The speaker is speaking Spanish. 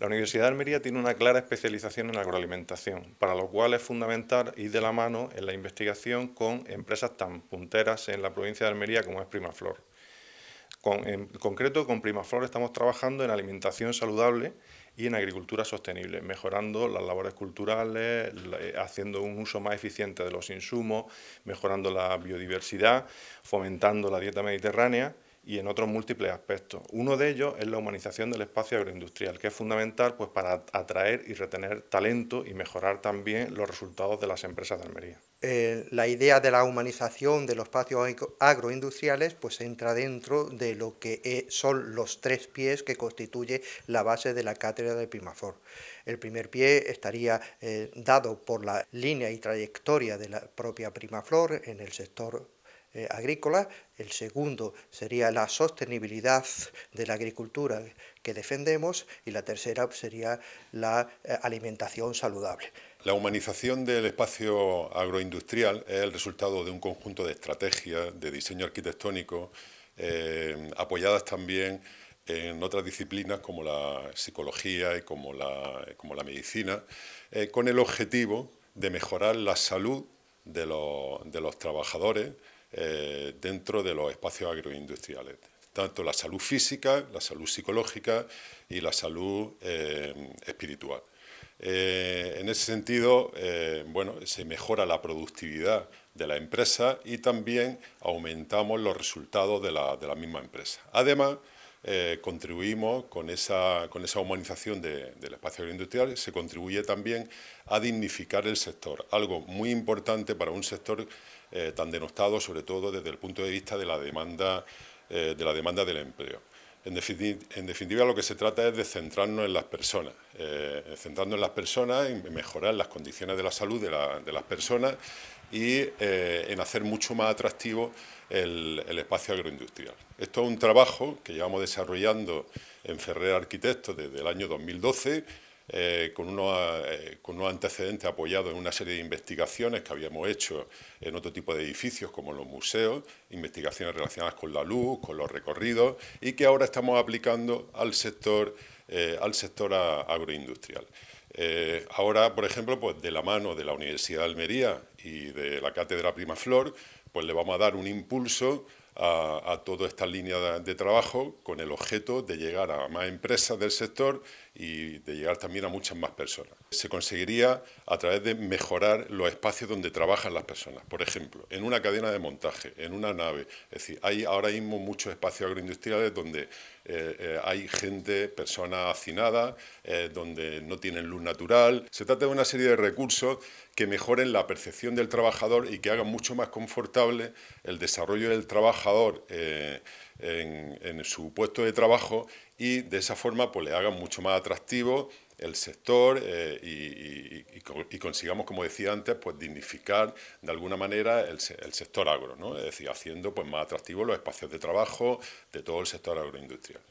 La Universidad de Almería tiene una clara especialización en agroalimentación, para lo cual es fundamental ir de la mano en la investigación con empresas tan punteras en la provincia de Almería como es Primaflor. Con, en concreto, con Primaflor estamos trabajando en alimentación saludable y en agricultura sostenible, mejorando las labores culturales, eh, haciendo un uso más eficiente de los insumos, mejorando la biodiversidad, fomentando la dieta mediterránea y en otros múltiples aspectos. Uno de ellos es la humanización del espacio agroindustrial, que es fundamental pues, para atraer y retener talento y mejorar también los resultados de las empresas de Almería. Eh, la idea de la humanización de los espacios agroindustriales pues, entra dentro de lo que eh, son los tres pies que constituye la base de la cátedra de Primaflor. El primer pie estaría eh, dado por la línea y trayectoria de la propia Primaflor en el sector eh, agrícola, el segundo sería la sostenibilidad de la agricultura que defendemos y la tercera sería la eh, alimentación saludable. La humanización del espacio agroindustrial es el resultado de un conjunto de estrategias de diseño arquitectónico eh, apoyadas también en otras disciplinas como la psicología y como la, medicina, con el objetivo de mejorar la salud de los trabajadores eh, dentro de los espacios agroindustriales, tanto la salud física, la salud psicológica y la salud eh, espiritual. Eh, en ese sentido, bueno, se mejora la productividad de la empresa y también aumentamos los resultados de la, misma empresa. Además, contribuimos con esa, con esa humanización del espacio agroindustrial, se contribuye también a dignificar el sector, algo muy importante para un sector eh, tan denostado, sobre todo desde el punto de vista de la demanda, eh, de la demanda del empleo. En, definitiva, lo que se trata es de centrarnos en las personas, eh, en las personas, en mejorar las condiciones de la salud de, las personas y eh, en hacer mucho más atractivo el, el, espacio agroindustrial. Esto es un trabajo que llevamos desarrollando en Ferrer Arquitectos desde el año 2012 eh, con, unos, eh, antecedentes apoyados en una serie de investigaciones que habíamos hecho en otro tipo de edificios como los museos, investigaciones relacionadas con la luz, con los recorridos y que ahora estamos aplicando al sector, eh, agroindustrial. ahora, por ejemplo, pues de la mano de la Universidad de Almería y de la Cátedra Prima Flor, pues le vamos a dar un impulso a, toda esta línea de, trabajo con el objeto de llegar a más empresas del sector y de llegar también a muchas más personas. Se conseguiría a través de mejorar los espacios donde trabajan las personas, por ejemplo, en una cadena de montaje, en una nave. Es decir, hay ahora mismo muchos espacios agroindustriales donde eh, eh, hay gente, personas hacinadas, eh, donde no tienen luz natural. Se trata de una serie de recursos que mejoren la percepción del trabajador y que hagan mucho más confortable el desarrollo del trabajador eh, en, su puesto de trabajo y de esa forma pues, le hagan mucho más atractivo el sector eh, y, consigamos, como decía antes, pues dignificar de alguna manera el, el, sector agro, ¿no? es decir, haciendo pues, más atractivos los espacios de trabajo de todo el sector agroindustrial.